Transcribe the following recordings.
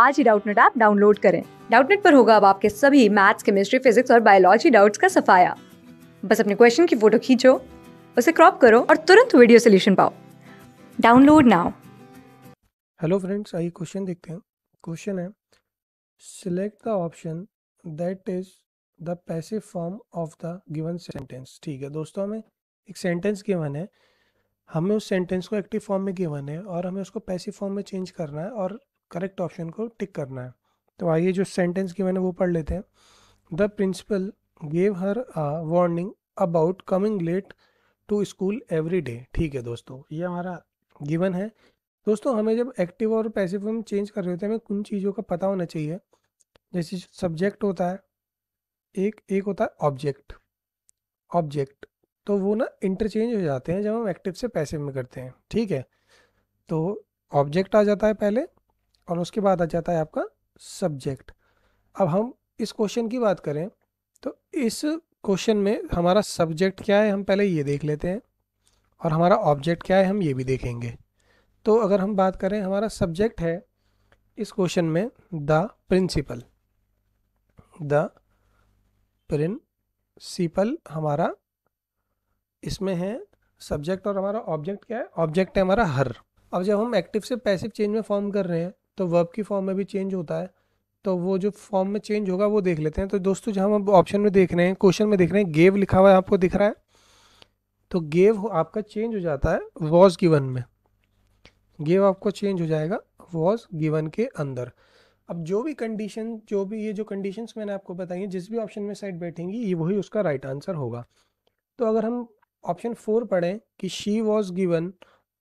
आज ही Doubtnut app download करें डाउटनेट पर होगा अब आपके सभी मैथ्स केमिस्ट्री फिजिक्स और बायोलॉजी डाउट्स का सफाया बस अपने क्वेश्चन की फोटो खींचो उसे क्रॉप करो और तुरंत वीडियो सोल्यूशन पाओ डाउनलोड नाउ हेलो फ्रेंड्स आइए क्वेश्चन देखते हैं क्वेश्चन है select the option that is the passive form of the given sentence ठीक है दोस्तों हमें एक सेंटेंस गिवन है हमें उस सेंटेंस को एक्टिव फॉर्म में गिवन है और हमें उसको पैसिव फॉर्म में चेंज करना है और करेक्ट ऑप्शन को टिक करना है तो आइए जो सेंटेंस की मैंने वो पढ़ लेते हैं the principal gave her a warning about coming late to school every day ठीक है दोस्तों ये हमारा गिवन है दोस्तों हमें जब एक्टिव और पैसिव हम चेंज कर रहे होते हैं हमें कुछ चीज़ों का पता होना चाहिए जैसे सब्जेक्ट होता है एक एक होता है ऑब्जेक्ट ऑब्जेक्ट तो वो ना इंटरचेंज हो जाते हैं जब हम एक्टिव से पैसिव में करते हैं ठीक है तो ऑब्जेक्ट आ जाता है पहले और उसके बाद आ जाता है आपका सब्जेक्ट अब हम इस क्वेश्चन की बात करें तो इस क्वेश्चन में हमारा सब्जेक्ट क्या है हम पहले ये देख लेते हैं और हमारा ऑब्जेक्ट क्या है हम ये भी देखेंगे तो अगर हम बात करें हमारा सब्जेक्ट है इस क्वेश्चन में द प्रिंसिपल द प्रिंसिपल हमारा इसमें है सब्जेक्ट और हमारा ऑब्जेक्ट क्या है ऑब्जेक्ट है हमारा हर अब जब हम एक्टिव से पैसिव चेंज में फॉर्म कर रहे हैं तो वर्ब की फॉर्म में भी चेंज होता है तो वो जो फॉर्म में चेंज होगा वो देख लेते हैं तो दोस्तों जहाँ हम ऑप्शन में देख रहे हैं क्वेश्चन में देख रहे हैं गेव लिखा हुआ है आपको दिख रहा है तो गेव आपका चेंज हो जाता है वॉज गिवन में गेव आपको चेंज हो जाएगा वॉज गिवन के अंदर अब जो भी कंडीशन जो भी ये जो कंडीशन मैंने आपको बताई हैं जिस भी ऑप्शन में साइड बैठेंगी ये वही उसका राइट right आंसर होगा तो अगर हम ऑप्शन फोर पढ़ें कि she was given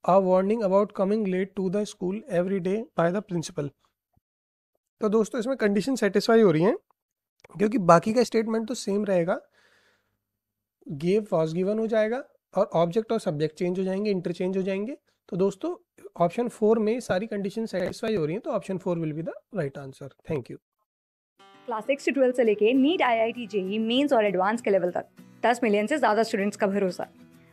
a warning about coming late to the school every day by the principal तो दोस्तों इसमें कंडीशन सेटिस्फाई हो रही है क्योंकि बाकी का स्टेटमेंट तो सेम रहेगा गेव वॉज गिवन हो जाएगा और ऑब्जेक्ट और सब्जेक्ट चेंज हो जाएंगे इंटरचेंज हो जाएंगे तो दोस्तों ऑप्शन फोर में सारी कंडीशन सेटिस्फाई हो रही है तो option four will be the right answer thank you class six से से लेके NEET I I T JEE mains और एडवांस के लेवल तक दस मिलियन से ज़्यादा स्टूडेंट्स का भरोसा